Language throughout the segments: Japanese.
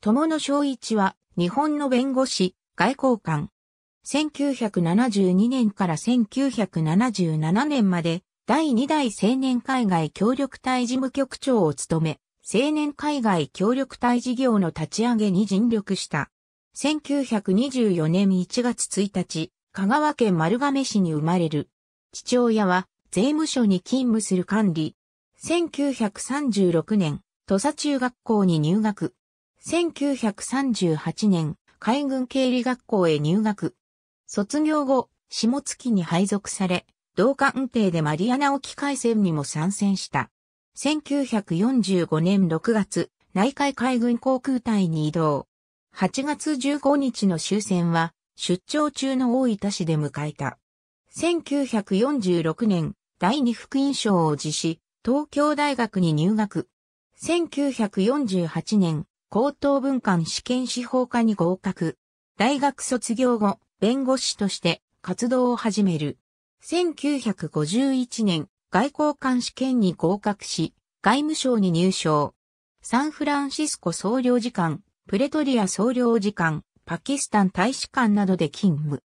友野昭一は、日本の弁護士、外交官。1972年から1977年まで、第2代青年海外協力隊事務局長を務め、青年海外協力隊事業の立ち上げに尽力した。1924年1月1日、香川県丸亀市に生まれる。父親は税務署に勤務する管理。1936年、土佐中学校に入学。1938年、海軍経理学校へ入学。卒業後、下月に配属され、同艦艇でマリアナ沖海戦にも参戦した。1945年6月、内海海軍航空隊に移動。8月15日の終戦は、出張中の大分市で迎えた。1946年、第二福音賞を受し、東京大学に入学。1948年、高等文官試験司法科に合格。大学卒業後、弁護士として活動を始める。1951年、外交官試験に合格し、外務省に入省。サンフランシスコ総領事館、プレトリア総領事館、パキスタン大使館などで勤務。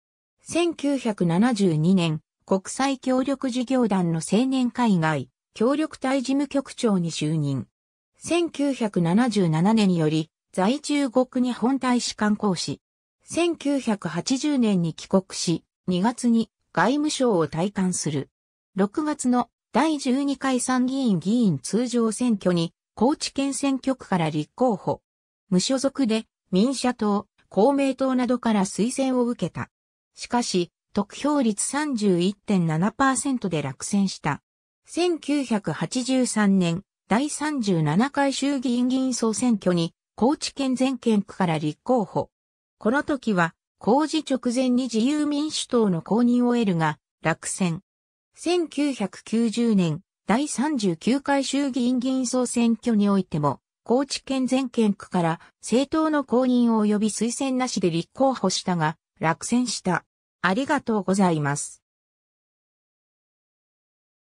1972年、国際協力事業団の青年海外協力隊事務局長に就任。1977年により、在中国日本大使館講師。1980年に帰国し、2月に外務省を退官する。6月の第12回参議院議員通常選挙に、高知県選挙区から立候補。無所属で、民社党、公明党などから推薦を受けた。しかし、得票率31.7%で落選した。1983年、第37回衆議院議員総選挙に、高知県全県区から立候補。この時は、公示直前に自由民主党の公認を得るが、落選。1990年、第39回衆議院議員総選挙においても、高知県全県区から政党の公認及び推薦なしで立候補したが、落選した。ありがとうございます。